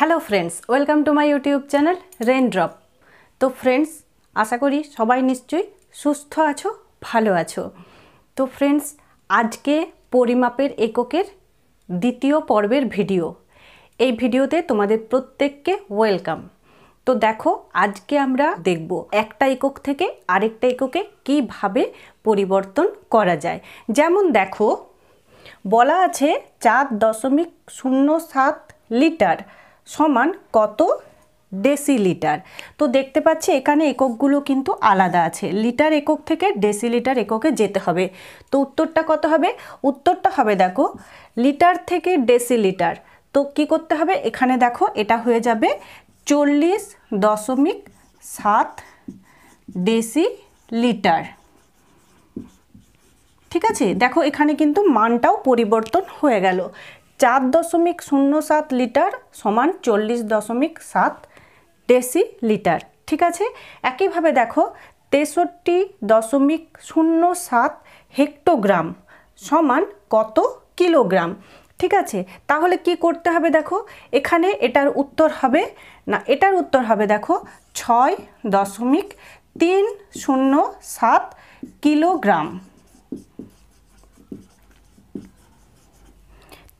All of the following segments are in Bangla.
hello friends welcome to my YouTube channel Raindrop তো ফ্রেন্ডস আশা করি সবাই নিশ্চয়ই সুস্থ আছো ভালো আছো তো ফ্রেন্ডস আজকে পরিমাপের এককের দ্বিতীয় পর্বের ভিডিও এই ভিডিওতে তোমাদের প্রত্যেককে ওয়েলকাম তো দেখো আজকে আমরা দেখব একটা একক থেকে আরেকটা এককে কিভাবে পরিবর্তন করা যায় যেমন দেখো বলা আছে চার দশমিক শূন্য সাত লিটার সমান কত ডেসিলিটার তো দেখতে পাচ্ছি এখানে এককগুলো কিন্তু আলাদা আছে লিটার একক থেকে ডেসিলিটার এককে যেতে হবে তো উত্তরটা কত হবে উত্তরটা হবে দেখো লিটার থেকে ডেসিলিটার তো কি করতে হবে এখানে দেখো এটা হয়ে যাবে চল্লিশ দশমিক সাত ডেসি লিটার ঠিক আছে দেখো এখানে কিন্তু মানটাও পরিবর্তন হয়ে গেল চার দশমিক শূন্য সাত লিটার সমান চল্লিশ দশমিক সাত ডেসি লিটার ঠিক আছে একইভাবে দেখো তেষট্টি দশমিক শূন্য সাত হেক্টোগ্রাম সমান কত কিলোগ্রাম ঠিক আছে তাহলে কি করতে হবে দেখো এখানে এটার উত্তর হবে না এটার উত্তর হবে দেখো ছয় দশমিক তিন শূন্য সাত কিলোগ্রাম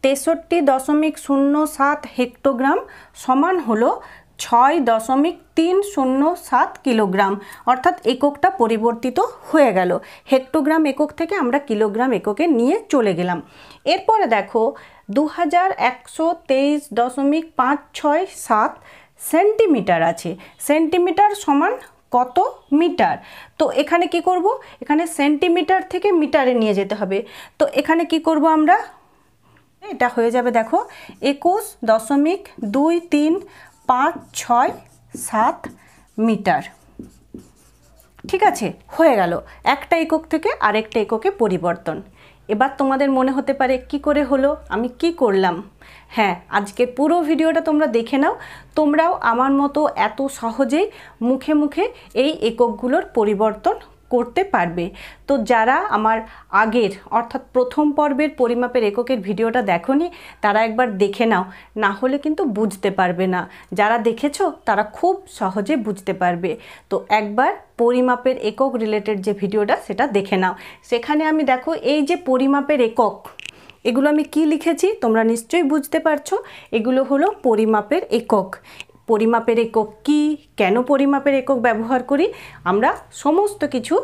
তেষট্টি দশমিক শূন্য সাত হেক্টোগ্রাম সমান হলো ছয় দশমিক তিন শূন্য সাত কিলোগ্রাম অর্থাৎ এককটা পরিবর্তিত হয়ে গেল হেক্টোগ্রাম একক থেকে আমরা কিলোগ্রাম এককে নিয়ে চলে গেলাম এরপরে দেখো দু হাজার একশো তেইশ দশমিক পাঁচ ছয় সাত সেন্টিমিটার আছে সেন্টিমিটার সমান কত মিটার তো এখানে কি করব এখানে সেন্টিমিটার থেকে মিটারে নিয়ে যেতে হবে তো এখানে কি করব আমরা এটা হয়ে যাবে দেখো একুশ দশমিক দুই তিন পাঁচ ছয় সাত মিটার ঠিক আছে হয়ে গেল একটা একক থেকে আরেকটা এককে পরিবর্তন এবার তোমাদের মনে হতে পারে কি করে হলো আমি কি করলাম হ্যাঁ আজকে পুরো ভিডিওটা তোমরা দেখে নাও তোমরাও আমার মতো এত সহজেই মুখে মুখে এই এককগুলোর পরিবর্তন করতে পারবে তো যারা আমার আগের অর্থাৎ প্রথম পর্বের পরিমাপের এককের ভিডিওটা দেখনি তারা একবার দেখে নাও না হলে কিন্তু বুঝতে পারবে না যারা দেখেছ তারা খুব সহজে বুঝতে পারবে তো একবার পরিমাপের একক রিলেটেড যে ভিডিওটা সেটা দেখে নাও সেখানে আমি দেখো এই যে পরিমাপের একক এগুলো আমি কি লিখেছি তোমরা নিশ্চয়ই বুঝতে পারছো এগুলো হলো পরিমাপের একক পরিমাপের একক কি কেন পরিমাপের একক ব্যবহার করি আমরা সমস্ত কিছু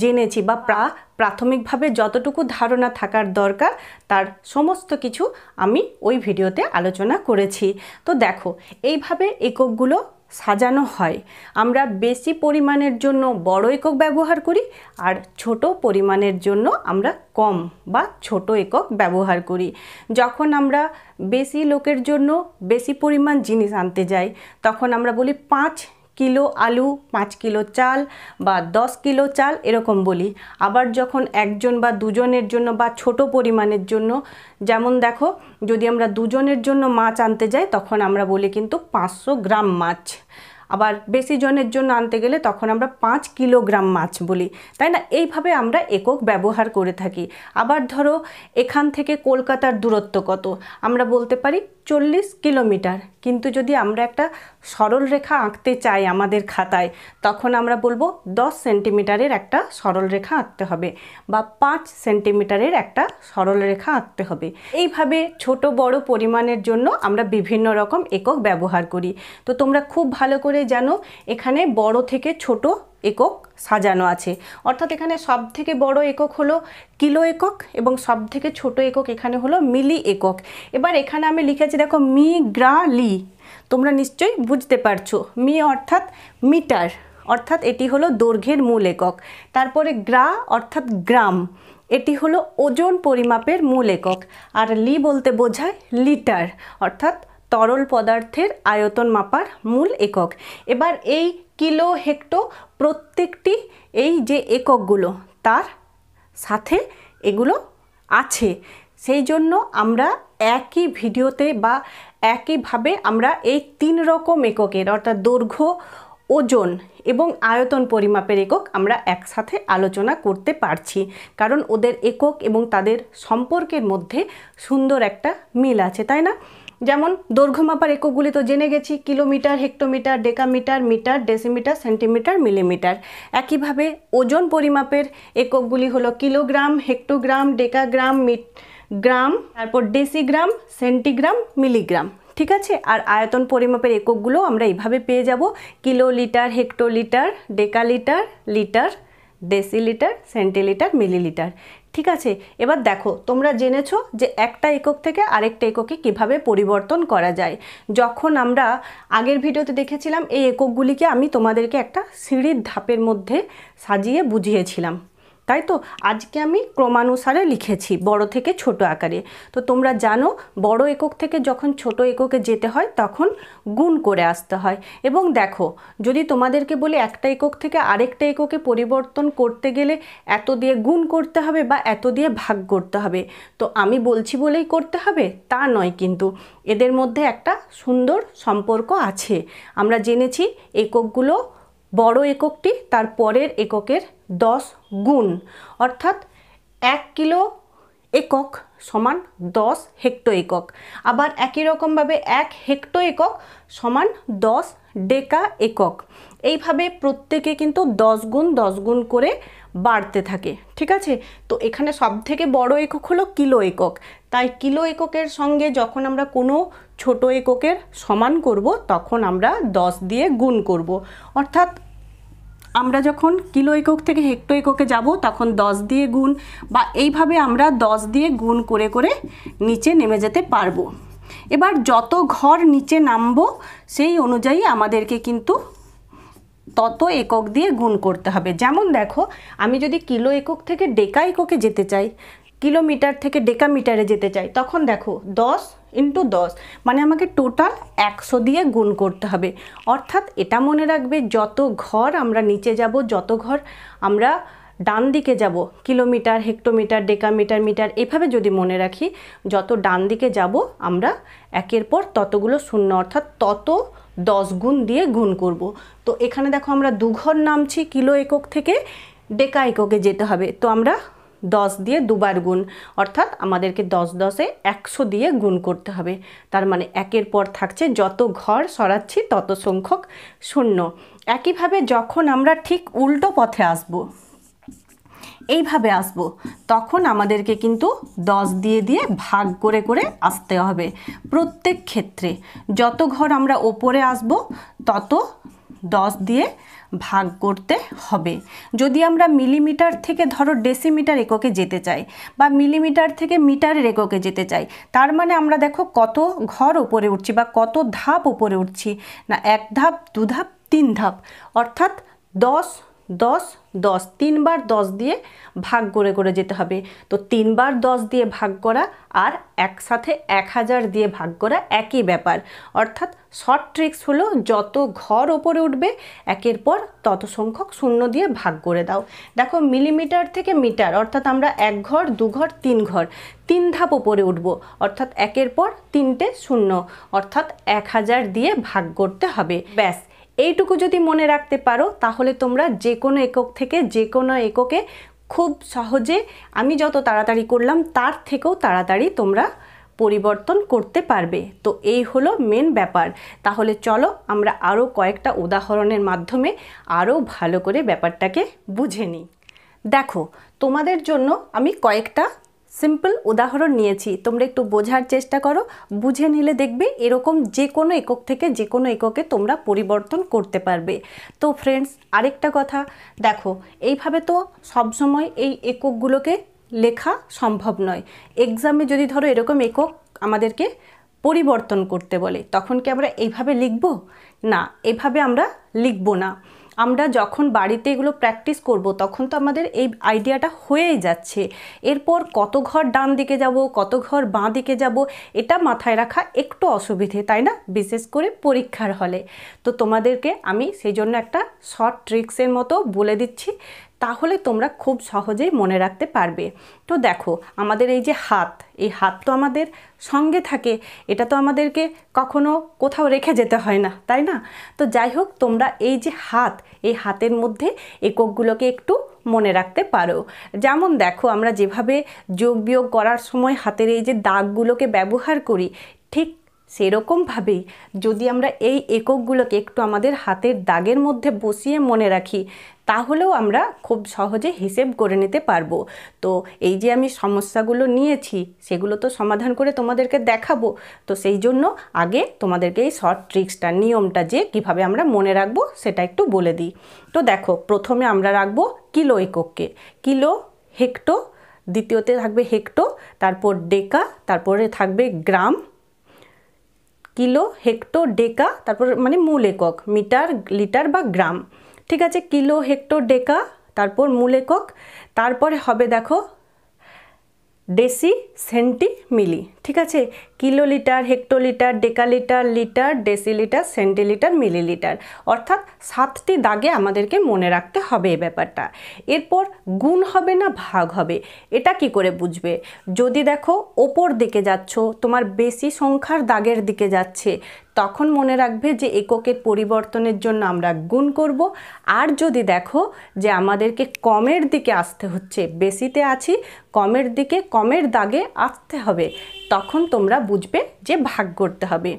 জেনেছি বা প্রা প্রাথমিকভাবে যতটুকু ধারণা থাকার দরকার তার সমস্ত কিছু আমি ওই ভিডিওতে আলোচনা করেছি তো দেখো এইভাবে এককগুলো সাজানো হয় আমরা বেশি পরিমাণের জন্য বড় একক ব্যবহার করি আর ছোট পরিমাণের জন্য আমরা কম বা ছোট একক ব্যবহার করি যখন আমরা বেশি লোকের জন্য বেশি পরিমাণ জিনিস আনতে যাই তখন আমরা বলি পাঁচ কিলো আলু পাঁচ কিলো চাল বা দশ কিলো চাল এরকম বলি আবার যখন একজন বা দুজনের জন্য বা ছোট পরিমাণের জন্য যেমন দেখো যদি আমরা দুজনের জন্য মাছ আনতে যাই তখন আমরা বলি কিন্তু পাঁচশো গ্রাম মাছ আবার বেশি জনের জন্য আনতে গেলে তখন আমরা পাঁচ কিলোগ্রাম মাছ বলি তাই না এইভাবে আমরা একক ব্যবহার করে থাকি আবার ধরো এখান থেকে কলকাতার দূরত্ব কত আমরা বলতে পারি চল্লিশ কিলোমিটার কিন্তু যদি আমরা একটা সরল রেখা আঁকতে চাই আমাদের খাতায় তখন আমরা বলবো দশ সেন্টিমিটারের একটা সরল রেখা আঁকতে হবে বা পাঁচ সেন্টিমিটারের একটা সরল রেখা আঁকতে হবে এইভাবে ছোট বড় পরিমাণের জন্য আমরা বিভিন্ন রকম একক ব্যবহার করি তো তোমরা খুব ভালো করে জানো এখানে বড় থেকে ছোট একক সাজানো আছে অর্থাৎ এখানে সব থেকে বড় একক হলো কিলো একক এবং সব থেকে ছোট একক এখানে হলো মিলি একক এবার এখানে আমি লিখেছি দেখো মি গ্রা লি তোমরা নিশ্চয়ই বুঝতে পারছো মি অর্থাৎ মিটার অর্থাৎ এটি হলো দৈর্ঘ্যের মূল একক তারপরে গ্রা অর্থাৎ গ্রাম এটি হলো ওজন পরিমাপের মূল একক আর লি বলতে বোঝায় লিটার অর্থাৎ তরল পদার্থের আয়তন মাপার মূল একক এবার এই কিলো হেক্টো প্রত্যেকটি এই যে এককগুলো তার সাথে এগুলো আছে সেই জন্য আমরা একই ভিডিওতে বা একইভাবে আমরা এই তিন রকম এককের অর্থাৎ দৈর্ঘ্য ওজন এবং আয়তন পরিমাপের একক আমরা একসাথে আলোচনা করতে পারছি কারণ ওদের একক এবং তাদের সম্পর্কের মধ্যে সুন্দর একটা মিল আছে তাই না যেমন দৈর্ঘ্য মাপার এককগুলি তো জেনে গেছি kilometre hectometre decametre metre decimetre centimetre millimetre একইভাবে ওজন পরিমাপের এককগুলি হলো কিলোগ্রাম হেক্টোগ্রাম ডেকাগ্রাম মিট গ্রাম তারপর ডেসিগ্রাম সেন্টিগ্রাম মিলিগ্রাম ঠিক আছে আর আয়তন পরিমাপের এককগুলো আমরা এইভাবে পেয়ে যাব kilolitre hectolitre decalitre litre decilitre centilitre millilitre ঠিক আছে এবার দেখো তোমরা জেনেছো যে একটা একক থেকে আরেকটা এককে কিভাবে পরিবর্তন করা যায় যখন আমরা আগের ভিডিওতে দেখেছিলাম এই এককগুলিকে আমি তোমাদেরকে একটা সিঁড়ির ধাপের মধ্যে সাজিয়ে বুঝিয়েছিলাম তাই তো আজকে আমি ক্রমানুসারে লিখেছি বড় থেকে ছোট আকারে তো তোমরা জানো বড় একক থেকে যখন ছোট এককে যেতে হয় তখন গুণ করে আসতে হয় এবং দেখো যদি তোমাদেরকে বলি একটা একক থেকে আরেকটা এককে পরিবর্তন করতে গেলে এত দিয়ে গুণ করতে হবে বা এত দিয়ে ভাগ করতে হবে তো আমি বলছি বলেই করতে হবে তা নয় কিন্তু এদের মধ্যে একটা সুন্দর সম্পর্ক আছে আমরা জেনেছি এককগুলো বড় এককটি তার পরের এককের দশ গুণ অর্থাৎ এক কিলো একক সমান দশ হেক্টো একক আবার একই রকমভাবে এক হেক্টো একক সমান দশ ডেকা একক এইভাবে প্রত্যেকে কিন্তু দশ গুণ দশ গুণ করে বাড়তে থাকে ঠিক আছে তো এখানে সব থেকে বড় একক হলো কিলো একক তাই কিলো এককের সঙ্গে যখন আমরা কোনো ছোট এককের সমান করব তখন আমরা দশ দিয়ে গুণ করব অর্থাৎ আমরা যখন কিলো একক থেকে হেক্টো এককে যাব তখন দশ দিয়ে গুণ বা এইভাবে আমরা দশ দিয়ে গুণ করে করে নিচে নেমে যেতে পারবো এবার যত ঘর নিচে নামবো সেই অনুযায়ী আমাদেরকে কিন্তু তত একক দিয়ে গুণ করতে হবে যেমন দেখো আমি যদি কিলো একক থেকে ডেকা এককে যেতে চাই কিলোমিটার থেকে ডেকা মিটারে যেতে চাই তখন দেখো দশ ইন্টু দশ মানে আমাকে টোটাল একশো দিয়ে গুণ করতে হবে অর্থাৎ এটা মনে রাখবে যত ঘর আমরা নিচে যাব যত ঘর আমরা ডান দিকে যাব kilometre hectometre decametre metre এভাবে যদি মনে রাখি যত ডান দিকে যাব আমরা একের পর ততগুলো শূন্য অর্থাৎ তত দশ গুণ দিয়ে গুণ করব তো এখানে দেখো আমরা দুঘর নামছি কিলো একক থেকে ডেকা এককে যেতে হবে তো আমরা দশ দিয়ে দুবার গুণ অর্থাৎ আমাদেরকে দশ দশে একশো দিয়ে গুণ করতে হবে তার মানে একের পর থাকছে যত ঘর সরাচ্ছি তত সংখ্যক শূন্য একইভাবে যখন আমরা ঠিক উল্টো পথে আসবো এইভাবে আসব তখন আমাদেরকে কিন্তু দশ দিয়ে দিয়ে ভাগ করে করে আসতে হবে প্রত্যেক ক্ষেত্রে যত ঘর আমরা ওপরে আসব তত দশ দিয়ে ভাগ করতে হবে যদি আমরা মিলিমিটার থেকে ধরো ডেসিমিটার এককে যেতে চাই বা মিলিমিটার থেকে মিটারের এককে যেতে চাই তার মানে আমরা দেখো কত ঘর ওপরে উঠছি বা কত ধাপ ওপরে উঠছি না এক ধাপ দু ধাপ তিন ধাপ অর্থাৎ দশ দশ দশ তিনবার দশ দিয়ে ভাগ করে করে যেতে হবে তো তিনবার দশ দিয়ে ভাগ করা আর একসাথে এক হাজার দিয়ে ভাগ করা একই ব্যাপার অর্থাৎ শর্ট ট্রিক্স হলো যত ঘর ওপরে উঠবে একের পর তত সংখ্যক শূন্য দিয়ে ভাগ করে দাও দেখো মিলিমিটার থেকে মিটার অর্থাৎ আমরা এক ঘর দু ঘর তিন ঘর তিন ধাপ ওপরে উঠব অর্থাৎ একের পর তিনটে শূন্য অর্থাৎ এক হাজার দিয়ে ভাগ করতে হবে ব্যাস এইটুকু যদি মনে রাখতে পারো তাহলে তোমরা যে কোনো একক থেকে যে কোনো এককে খুব সহজে আমি যত তাড়াতাড়ি করলাম তার থেকেও তাড়াতাড়ি তোমরা পরিবর্তন করতে পারবে তো এই হলো মেন ব্যাপার তাহলে চলো আমরা আরও কয়েকটা উদাহরণের মাধ্যমে আরও ভালো করে ব্যাপারটাকে বুঝে নিই দেখো তোমাদের জন্য আমি কয়েকটা সিম্পল উদাহরণ নিয়েছি তোমরা একটু বোঝার চেষ্টা করো বুঝে নিলে দেখবে এরকম যে কোনো একক থেকে যে কোনো এককে তোমরা পরিবর্তন করতে পারবে তো ফ্রেন্ডস আরেকটা কথা দেখো এইভাবে তো সবসময় এই এককগুলোকে লেখা সম্ভব নয় এক্সামে যদি ধরো এরকম একক আমাদেরকে পরিবর্তন করতে বলে তখন কি আমরা এইভাবে লিখব না এভাবে আমরা লিখব না আমরা যখন বাড়িতে এগুলো প্র্যাকটিস করব তখন তো আমাদের এই আইডিয়াটা হয়েই যাচ্ছে এরপর কত ঘর ডান দিকে যাব কত ঘর বাঁ দিকে যাব এটা মাথায় রাখা একটু অসুবিধে তাই না বিশেষ করে পরীক্ষার হলে তো তোমাদেরকে আমি সেই জন্য একটা শর্ট ট্রিক্সের মতো বলে দিচ্ছি তাহলে তোমরা খুব সহজেই মনে রাখতে পারবে তো দেখো আমাদের এই যে হাত এই হাত তো আমাদের সঙ্গে থাকে এটা তো আমাদেরকে কখনো কোথাও রেখে যেতে হয় না তাই না তো যাই হোক তোমরা এই যে হাত এই হাতের মধ্যে এককগুলোকে একটু মনে রাখতে পারো যেমন দেখো আমরা যেভাবে যোগ বিয়োগ করার সময় হাতের এই যে দাগগুলোকে ব্যবহার করি ঠিক সেরকমভাবেই যদি আমরা এই এককগুলোকে একটু আমাদের হাতের দাগের মধ্যে বসিয়ে মনে রাখি তাহলেও আমরা খুব সহজে হিসেব করে নিতে পারবো তো এই যে আমি সমস্যাগুলো নিয়েছি সেগুলো তো সমাধান করে তোমাদেরকে দেখাবো তো সেই জন্য আগে তোমাদেরকে এই শর্ট ট্রিক্সটা নিয়মটা যে কিভাবে আমরা মনে রাখবো সেটা একটু বলে দিই তো দেখো প্রথমে আমরা রাখবো কিলো এককে কিলো হেক্টো দ্বিতীয়তে থাকবে হেক্টো তারপর ডেকা তারপরে থাকবে গ্রাম কিলো হেক্টো ডেকা তারপর মানে মূল একক মিটার লিটার বা গ্রাম ঠিক আছে কিলো হেক্টো ডেকা তারপর মূল একক তারপরে হবে দেখো ডেসি সেন্টিমিলি ঠিক আছে kilolitre hectolitre decalitre litre decilitre centilitre millilitre অর্থাৎ সাতটি দাগে আমাদেরকে মনে রাখতে হবে এ ব্যাপারটা এরপর গুণ হবে না ভাগ হবে এটা কি করে বুঝবে যদি দেখো ওপর দিকে যাচ্ছ তোমার বেশি সংখ্যার দাগের দিকে যাচ্ছে তখন মনে রাখবে যে এককের পরিবর্তনের জন্য আমরা গুণ করব আর যদি দেখো যে আমাদেরকে কমের দিকে আসতে হচ্ছে বেশিতে আছি কমের দিকে কমের দাগে আসতে হবে তখন তোমরা বুঝবে যে ভাগ করতে হবে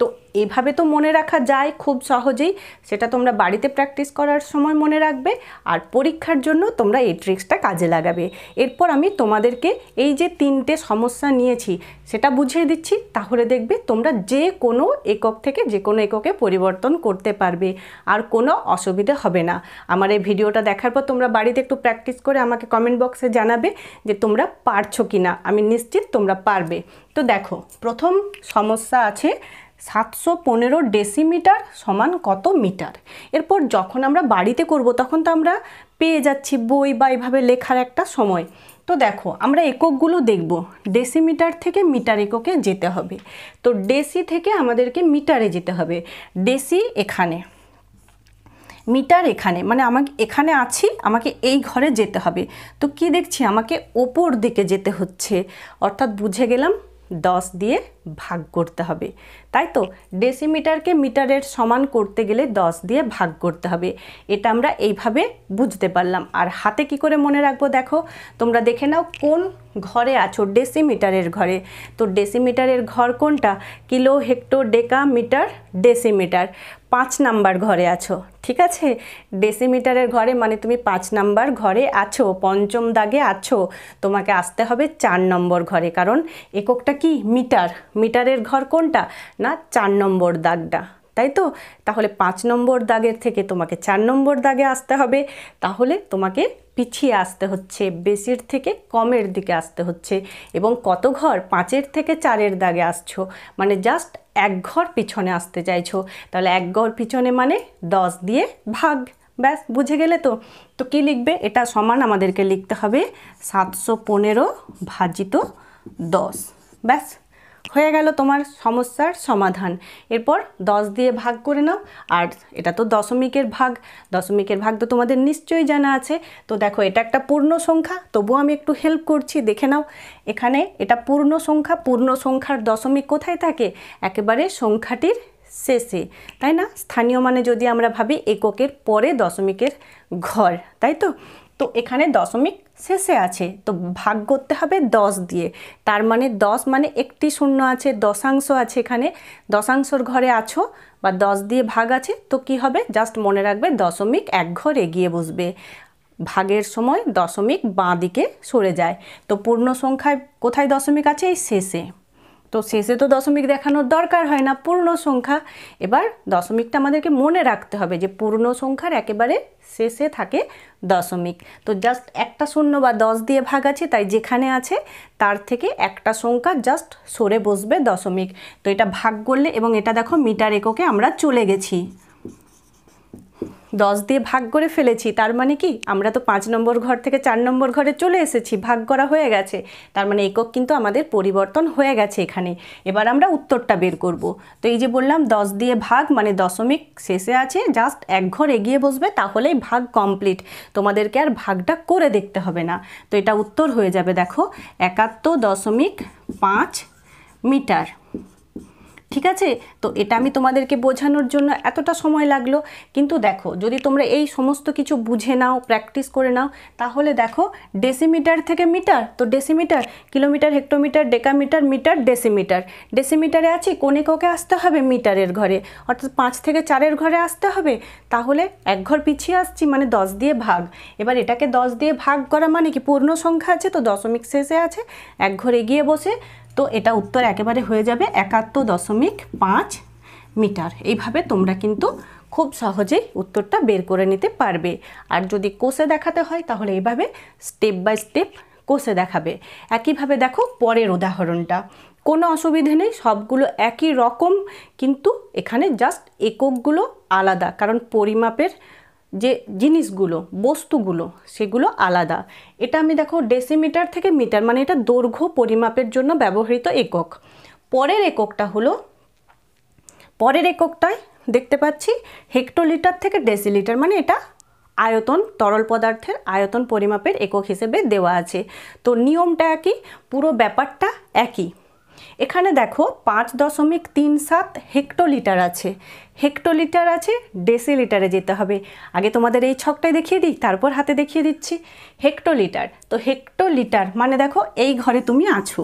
তো এভাবে তো মনে রাখা যায় খুব সহজেই সেটা তোমরা বাড়িতে প্র্যাকটিস করার সময় মনে রাখবে আর পরীক্ষার জন্য তোমরা এই ট্রিক্সটা কাজে লাগাবে এরপর আমি তোমাদেরকে এই যে তিনটে সমস্যা নিয়েছি সেটা বুঝিয়ে দিচ্ছি তাহলে দেখবে তোমরা যে কোনো একক থেকে যে কোনো এককে পরিবর্তন করতে পারবে আর কোনো অসুবিধে হবে না আমার এই ভিডিওটা দেখার পর তোমরা বাড়িতে একটু প্র্যাকটিস করে আমাকে কমেন্ট বক্সে জানাবে যে তোমরা পারছো কি না আমি নিশ্চিত তোমরা পারবে তো দেখো প্রথম সমস্যা আছে সাতশো পনেরো ডেসিমিটার সমান কত মিটার এরপর যখন আমরা বাড়িতে করব তখন তো আমরা পেয়ে যাচ্ছি বই বা এভাবে লেখার একটা সময় তো দেখো আমরা এককগুলো দেখব ডেসিমিটার থেকে মিটার এককে যেতে হবে তো ডেসি থেকে আমাদেরকে মিটারে যেতে হবে ডেসি এখানে মিটার এখানে মানে আমাকে এখানে আছি আমাকে এই ঘরে যেতে হবে তো কি দেখছি আমাকে ওপর দিকে যেতে হচ্ছে অর্থাৎ বুঝে গেলাম দশ দিয়ে ভাগ করতে হবে তাই তো ডেসিমিটারকে মিটারের সমান করতে গেলে দশ দিয়ে ভাগ করতে হবে এটা আমরা এইভাবে বুঝতে পারলাম আর হাতে কি করে মনে রাখবো দেখো তোমরা দেখে নাও কোন ঘরে আছো ডেসিমিটারের ঘরে তো ডেসিমিটারের ঘর কোনটা kilo hecto deca metre decimetre পাঁচ নাম্বার ঘরে আছো ঠিক আছে ডেসিমিটারের ঘরে মানে তুমি পাঁচ নাম্বার ঘরে আছো পঞ্চম দাগে আছো তোমাকে আসতে হবে চার নম্বর ঘরে কারণ এককটা কি মিটার মিটারের ঘর কোনটা না না চার নম্বর দাগটা তাই তো তাহলে পাঁচ নম্বর দাগের থেকে তোমাকে চার নম্বর দাগে আসতে হবে তাহলে তোমাকে পিছিয়ে আসতে হচ্ছে বেশির থেকে কমের দিকে আসতে হচ্ছে এবং কত ঘর পাঁচের থেকে চারের দাগে আসছো মানে জাস্ট এক ঘর পিছনে আসতে চাইছো তাহলে এক ঘর পিছনে মানে দশ দিয়ে ভাগ ব্যাস বুঝে গেলে তো তো কী লিখবে এটা সমান আমাদেরকে লিখতে হবে সাতশো পনেরো ভাজিত দশ ব্যাস হয়ে গেল তোমার সমস্যার সমাধান এরপর দশ দিয়ে ভাগ করে নাও আর এটা তো দশমিকের ভাগ দশমিকের ভাগ তো তোমাদের নিশ্চয়ই জানা আছে তো দেখো এটা একটা পূর্ণ সংখ্যা তবুও আমি একটু হেল্প করছি দেখে নাও এখানে এটা পূর্ণ সংখ্যা পূর্ণ সংখ্যার দশমিক কোথায় থাকে একেবারে সংখ্যাটির শেষে তাই না স্থানীয় মানে যদি আমরা ভাবি এককের পরে দশমিকের ঘর তাই তো তো এখানে দশমিক শেষে আছে তো ভাগ করতে হবে দশ দিয়ে তার মানে দশ মানে একটি শূন্য আছে দশাংশ আছে এখানে দশাংশর ঘরে আছো বা দশ দিয়ে ভাগ আছে তো কি হবে জাস্ট মনে রাখবে দশমিক এক ঘর এগিয়ে বসবে ভাগের সময় দশমিক বাঁ দিকে সরে যায় তো পূর্ণ সংখ্যায় কোথায় দশমিক আছে এই শেষে তো শেষে তো দশমিক দেখানোর দরকার হয় না পূর্ণ সংখ্যা এবার দশমিকটা আমাদেরকে মনে রাখতে হবে যে পূর্ণ সংখ্যার একেবারে শেষে থাকে দশমিক তো জাস্ট একটা শূন্য বা দশ দিয়ে ভাগ আছে তাই যেখানে আছে তার থেকে একটা সংখ্যা জাস্ট সরে বসবে দশমিক তো এটা ভাগ করলে এবং এটা দেখো মিটার এককে আমরা চলে গেছি দশ দিয়ে ভাগ করে ফেলেছি তার মানে কি আমরা তো পাঁচ নম্বর ঘর থেকে চার নম্বর ঘরে চলে এসেছি ভাগ করা হয়ে গেছে তার মানে একক কিন্তু আমাদের পরিবর্তন হয়ে গেছে এখানে এবার আমরা উত্তরটা বের করব তো এই যে বললাম দশ দিয়ে ভাগ মানে দশমিক শেষে আছে জাস্ট এক ঘর এগিয়ে বসবে তাহলেই ভাগ কমপ্লিট তোমাদেরকে আর ভাগটা করে দেখতে হবে না তো এটা উত্তর হয়ে যাবে দেখো একাত্তর দশমিক পাঁচ মিটার ঠিক আছে তো এটা আমি তোমাদেরকে বোঝানোর জন্য এতটা সময় লাগলো কিন্তু দেখো যদি তোমরা এই সমস্ত কিছু বুঝে নাও প্র্যাকটিস করে নাও তাহলে দেখো ডেসিমিটার থেকে মিটার তো decimetre kilometre hectometre decametre metre decimetre ডেসিমিটারে আছি কোনে কোকে আসতে হবে মিটারের ঘরে অর্থাৎ পাঁচ থেকে চারের ঘরে আসতে হবে তাহলে এক ঘর পিছিয়ে আসছি মানে দশ দিয়ে ভাগ এবার এটাকে দশ দিয়ে ভাগ করা মানে কি পূর্ণ সংখ্যা আছে তো দশমিক শেষে আছে এক ঘরে গিয়ে বসে তো এটা উত্তর একেবারে হয়ে যাবে একাত্তর দশমিক পাঁচ মিটার এইভাবে তোমরা কিন্তু খুব সহজেই উত্তরটা বের করে নিতে পারবে আর যদি কোষে দেখাতে হয় তাহলে এইভাবে স্টেপ বাই স্টেপ কোষে দেখাবে একইভাবে দেখো পরের উদাহরণটা কোনো অসুবিধে নেই সবগুলো একই রকম কিন্তু এখানে জাস্ট এককগুলো আলাদা কারণ পরিমাপের যে জিনিসগুলো বস্তুগুলো সেগুলো আলাদা এটা আমি দেখো ডেসিমিটার থেকে মিটার মানে এটা দৈর্ঘ্য পরিমাপের জন্য ব্যবহৃত একক পরের এককটা হলো পরের এককটায় দেখতে পাচ্ছি হেক্টোলিটার থেকে ডেসিলিটার মানে এটা আয়তন তরল পদার্থের আয়তন পরিমাপের একক হিসেবে দেওয়া আছে তো নিয়মটা একই পুরো ব্যাপারটা একই এখানে দেখো পাঁচ দশমিক তিন সাত হেক্টোলিটার আছে হেক্টোলিটার আছে ডেসিলিটারে যেতে হবে আগে তোমাদের এই ছকটাই দেখিয়ে দিই তারপর হাতে দেখিয়ে দিচ্ছি হেক্টোলিটার তো হেক্টোলিটার মানে দেখো এই ঘরে তুমি আছো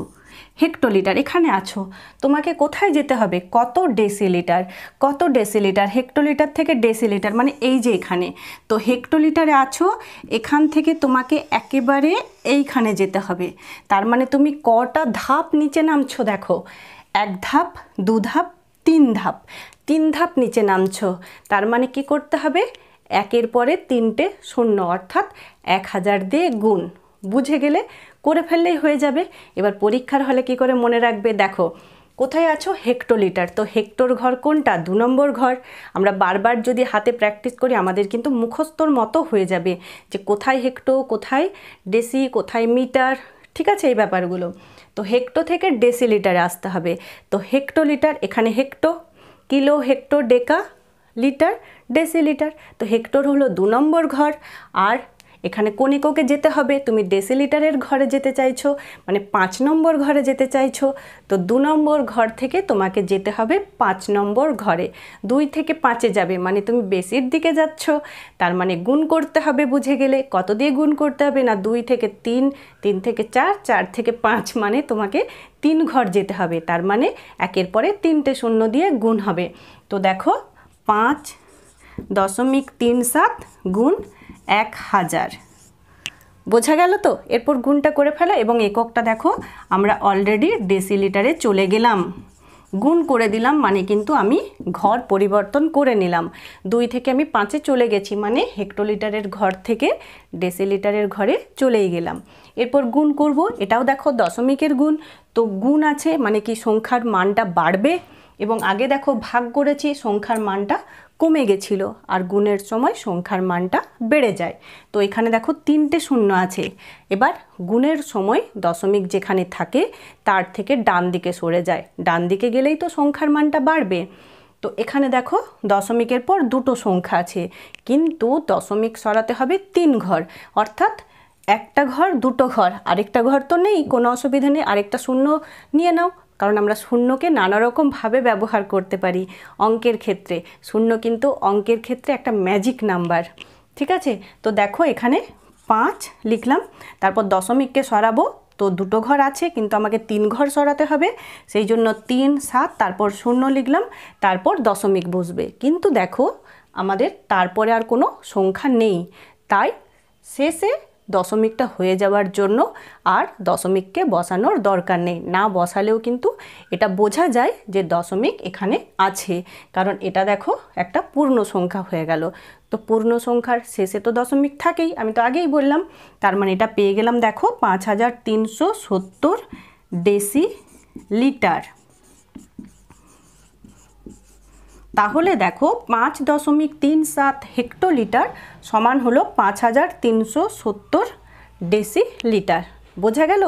হেক্টোলিটার এখানে আছো তোমাকে কোথায় যেতে হবে কত ডেসিলিটার কত ডেসিলিটার হেক্টোলিটার থেকে ডেসিলিটার মানে এই যে এখানে তো হেক্টোলিটারে আছো এখান থেকে তোমাকে একেবারে এইখানে যেতে হবে তার মানে তুমি কটা ধাপ নিচে নামছো দেখো এক ধাপ দু ধাপ তিন ধাপ তিন ধাপ নিচে নামছো তার মানে কি করতে হবে একের পরে তিনটে শূন্য অর্থাৎ এক হাজার দিয়ে গুণ বুঝে গেলে করে ফেললেই হয়ে যাবে এবার পরীক্ষার হলে কি করে মনে রাখবে দেখো কোথায় আছো হেক্টোলিটার তো হেক্টর ঘর কোনটা দু নম্বর ঘর আমরা বারবার যদি হাতে প্র্যাকটিস করি আমাদের কিন্তু মুখস্থর মতো হয়ে যাবে যে কোথায় হেক্টো কোথায় ডেসি কোথায় মিটার ঠিক আছে এই ব্যাপারগুলো তো হেক্টো থেকে ডেসিলিটারে আসতে হবে তো হেক্টোলিটার এখানে hecto kilo hecto deca litre decilitre তো হেক্টর হলো দু নম্বর ঘর আর এখানে কোনিকোকে যেতে হবে তুমি ডেসিলিটারের ঘরে যেতে চাইছো মানে পাঁচ নম্বর ঘরে যেতে চাইছো তো দু নম্বর ঘর থেকে তোমাকে যেতে হবে পাঁচ নম্বর ঘরে দুই থেকে পাঁচে যাবে মানে তুমি বেশির দিকে যাচ্ছ তার মানে গুণ করতে হবে বুঝে গেলে কত দিয়ে গুণ করতে হবে না দুই থেকে তিন তিন থেকে চার চার থেকে পাঁচ মানে তোমাকে তিন ঘর যেতে হবে তার মানে একের পরে তিনটে শূন্য দিয়ে গুণ হবে তো দেখো পাঁচ দশমিক তিন সাত গুণ এক হাজার বোঝা গেল তো এরপর গুণটা করে ফেলো এবং এককটা দেখো আমরা অলরেডি লিটারে চলে গেলাম গুণ করে দিলাম মানে কিন্তু আমি ঘর পরিবর্তন করে নিলাম দুই থেকে আমি পাঁচে চলে গেছি মানে হেক্টোলিটারের ঘর থেকে ডেসিলিটারের ঘরে চলেই গেলাম এরপর গুণ করব এটাও দেখো দশমিকের গুণ তো গুণ আছে মানে কি সংখ্যার মানটা বাড়বে এবং আগে দেখো ভাগ করেছি সংখ্যার মানটা কমে গেছিল আর গুণের সময় সংখ্যার মানটা বেড়ে যায় তো এখানে দেখো তিনটে শূন্য আছে এবার গুণের সময় দশমিক যেখানে থাকে তার থেকে ডান দিকে সরে যায় ডান দিকে গেলেই তো সংখ্যার মানটা বাড়বে তো এখানে দেখো দশমিকের পর দুটো সংখ্যা আছে কিন্তু দশমিক সরাতে হবে তিন ঘর অর্থাৎ একটা ঘর দুটো ঘর আরেকটা ঘর তো নেই কোনো অসুবিধা নেই আরেকটা শূন্য নিয়ে নাও কারণ আমরা শূন্যকে নানা রকমভাবে ব্যবহার করতে পারি অঙ্কের ক্ষেত্রে শূন্য কিন্তু অঙ্কের ক্ষেত্রে একটা ম্যাজিক নাম্বার ঠিক আছে তো দেখো এখানে পাঁচ লিখলাম তারপর দশমিককে সরাবো তো দুটো ঘর আছে কিন্তু আমাকে তিন ঘর সরাতে হবে সেই জন্য তিন সাত তারপর শূন্য লিখলাম তারপর দশমিক বসবে কিন্তু দেখো আমাদের তারপরে আর কোনো সংখ্যা নেই তাই শেষে দশমিকটা হয়ে যাওয়ার জন্য আর দশমিককে বসানোর দরকার নেই না বসালেও কিন্তু এটা বোঝা যায় যে দশমিক এখানে আছে কারণ এটা দেখো একটা পূর্ণ সংখ্যা হয়ে গেল তো পূর্ণ সংখ্যার শেষে তো দশমিক থাকেই আমি তো আগেই বললাম তার মানে এটা পেয়ে গেলাম দেখো পাঁচ হাজার তিনশো সত্তর ডেসি লিটার তাহলে দেখো পাঁচ দশমিক তিন সাত হেক্টোলিটার সমান হলো পাঁচ হাজার তিনশো সত্তর ডেসি লিটার বোঝা গেল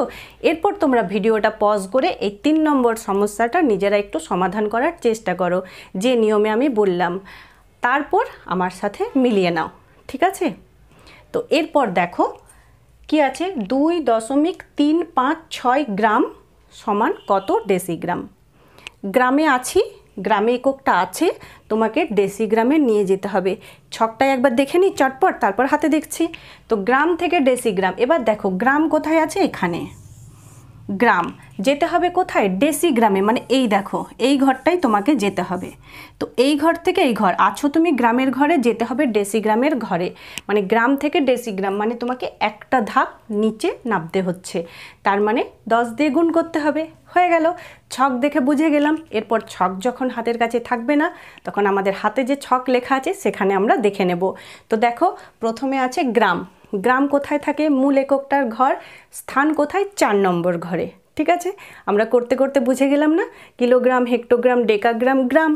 এরপর তোমরা ভিডিওটা পজ করে এই তিন নম্বর সমস্যাটা নিজেরা একটু সমাধান করার চেষ্টা করো যে নিয়মে আমি বললাম তারপর আমার সাথে মিলিয়ে নাও ঠিক আছে তো এরপর দেখো কি আছে দুই দশমিক তিন পাঁচ ছয় গ্রাম সমান কত ডেসিগ্রাম গ্রামে আছি গ্রামে এককটা আছে তোমাকে দেশি গ্রামে নিয়ে যেতে হবে ছকটায় একবার দেখে নিই চটপট তারপর হাতে দেখছি তো গ্রাম থেকে দেশি গ্রাম এবার দেখো গ্রাম কোথায় আছে এখানে গ্রাম যেতে হবে কোথায় ডেসি গ্রামে মানে এই দেখো এই ঘরটাই তোমাকে যেতে হবে তো এই ঘর থেকে এই ঘর আছো তুমি গ্রামের ঘরে যেতে হবে ডেসি গ্রামের ঘরে মানে গ্রাম থেকে ডেসি গ্রাম মানে তোমাকে একটা ধাপ নিচে নামতে হচ্ছে তার মানে দশ দিয়ে গুণ করতে হবে হয়ে গেল ছক দেখে বুঝে গেলাম এরপর ছক যখন হাতের কাছে থাকবে না তখন আমাদের হাতে যে ছক লেখা আছে সেখানে আমরা দেখে নেব তো দেখো প্রথমে আছে গ্রাম গ্রাম কোথায় থাকে মূল এককটার ঘর স্থান কোথায় চার নম্বর ঘরে ঠিক আছে আমরা করতে করতে বুঝে গেলাম না কিলোগ্রাম হেক্টোগ্রাম ডেকাগ্রাম গ্রাম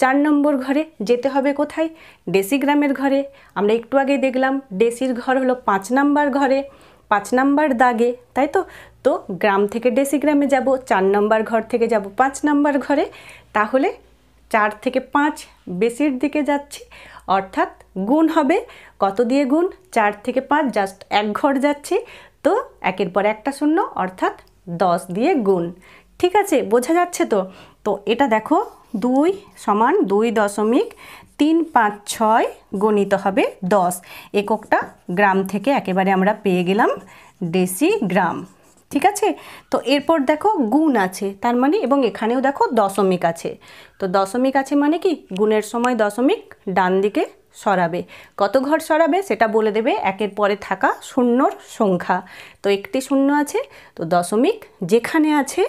চার নম্বর ঘরে যেতে হবে কোথায় ডেসিগ্রামের ঘরে আমরা একটু আগে দেখলাম ডেসির ঘর হলো পাঁচ নাম্বার ঘরে পাঁচ নাম্বার দাগে তাই তো তো গ্রাম থেকে ডেসিগ্রামে যাব চার নাম্বার ঘর থেকে যাব পাঁচ নাম্বার ঘরে তাহলে চার থেকে পাঁচ বেশির দিকে যাচ্ছি অর্থাৎ গুণ হবে কত দিয়ে গুণ চার থেকে পাঁচ জাস্ট এক ঘর যাচ্ছে তো একের পর একটা শূন্য অর্থাৎ দশ দিয়ে গুণ ঠিক আছে বোঝা যাচ্ছে তো তো এটা দেখো দুই সমান দুই দশমিক তিন পাঁচ ছয় গণিত হবে দশ এককটা গ্রাম থেকে একেবারে আমরা পেয়ে গেলাম ডেসি গ্রাম ঠিক আছে তো এরপর দেখো গুণ আছে তার মানে এবং এখানেও দেখো দশমিক আছে তো দশমিক আছে মানে কি গুণের সময় দশমিক ডান দিকে সরাবে কত ঘর সরাবে সেটা বলে দেবে একের পরে থাকা শূন্যর সংখ্যা তো একটি শূন্য আছে তো দশমিক যেখানে আছে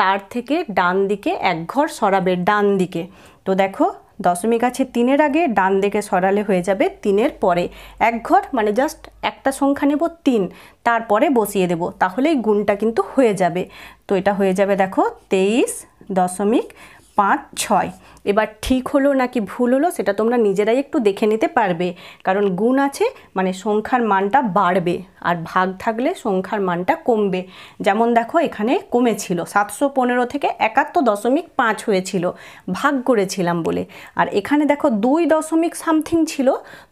তার থেকে ডান দিকে এক ঘর সরাবে ডান দিকে তো দেখো দশমিক আছে তিনের আগে ডান দিকে সরালে হয়ে যাবে তিনের পরে এক ঘর মানে জাস্ট একটা সংখ্যা নেব তিন তারপরে বসিয়ে দেব তাহলেই গুণটা কিন্তু হয়ে যাবে তো এটা হয়ে যাবে দেখো তেইশ দশমিক পাঁচ ছয় এবার ঠিক হলো নাকি ভুল হলো সেটা তোমরা নিজেরাই একটু দেখে নিতে পারবে কারণ গুণ আছে মানে সংখ্যার মানটা বাড়বে আর ভাগ থাকলে সংখ্যার মানটা কমবে যেমন দেখো এখানে কমেছিল সাতশো পনেরো থেকে একাত্তর দশমিক পাঁচ হয়েছিল ভাগ করেছিলাম বলে আর এখানে দেখো দুই দশমিক সামথিং ছিল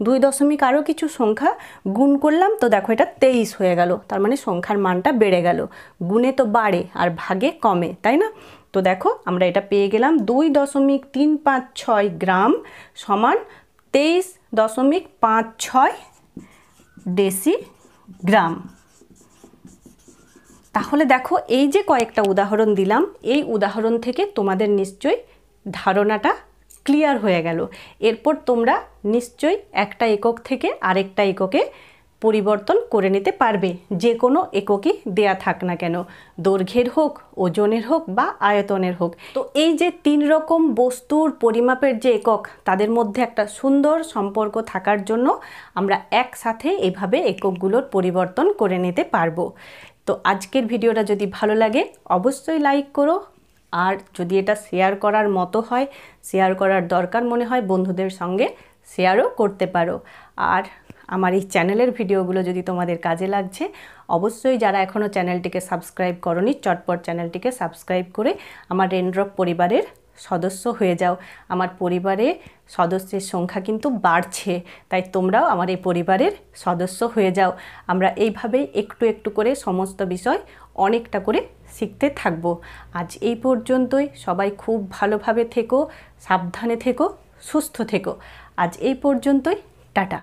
দুই দশমিক আরও কিছু সংখ্যা গুণ করলাম তো দেখো এটা তেইশ হয়ে গেল তার মানে সংখ্যার মানটা বেড়ে গেল গুণে তো বাড়ে আর ভাগে কমে তাই না তো দেখো আমরা এটা পেয়ে গেলাম দুই দশমিক তিন পাঁচ ছয় গ্রাম সমান তেইশ দশমিক পাঁচ ছয় ডেসি গ্রাম তাহলে দেখো এই যে কয়েকটা উদাহরণ দিলাম এই উদাহরণ থেকে তোমাদের নিশ্চয়ই ধারণাটা ক্লিয়ার হয়ে গেল এরপর তোমরা নিশ্চয়ই একটা একক থেকে আরেকটা এককে পরিবর্তন করে নিতে পারবে যে কোনো এককই দেয়া থাক না কেন দৈর্ঘ্যের হোক ওজনের হোক বা আয়তনের হোক তো এই যে তিন রকম বস্তুর পরিমাপের যে একক তাদের মধ্যে একটা সুন্দর সম্পর্ক থাকার জন্য আমরা একসাথে এভাবে এককগুলোর পরিবর্তন করে নিতে পারবো তো আজকের ভিডিওটা যদি ভালো লাগে অবশ্যই লাইক করো আর যদি এটা শেয়ার করার মতো হয় শেয়ার করার দরকার মনে হয় বন্ধুদের সঙ্গে শেয়ারও করতে পারো আর আমার এই চ্যানেলের ভিডিওগুলো যদি তোমাদের কাজে লাগছে অবশ্যই যারা এখনও চ্যানেলটিকে সাবস্ক্রাইব করনি চটপট চ্যানেলটিকে সাবস্ক্রাইব করে আমার রেনড্রপ পরিবারের সদস্য হয়ে যাও আমার পরিবারে সদস্যের সংখ্যা কিন্তু বাড়ছে তাই তোমরাও আমার এই পরিবারের সদস্য হয়ে যাও আমরা এইভাবেই একটু একটু করে সমস্ত বিষয় অনেকটা করে শিখতে থাকব আজ এই পর্যন্তই সবাই খুব ভালোভাবে থেকো সাবধানে থেকো সুস্থ থেকো আজ এই পর্যন্তই টাটা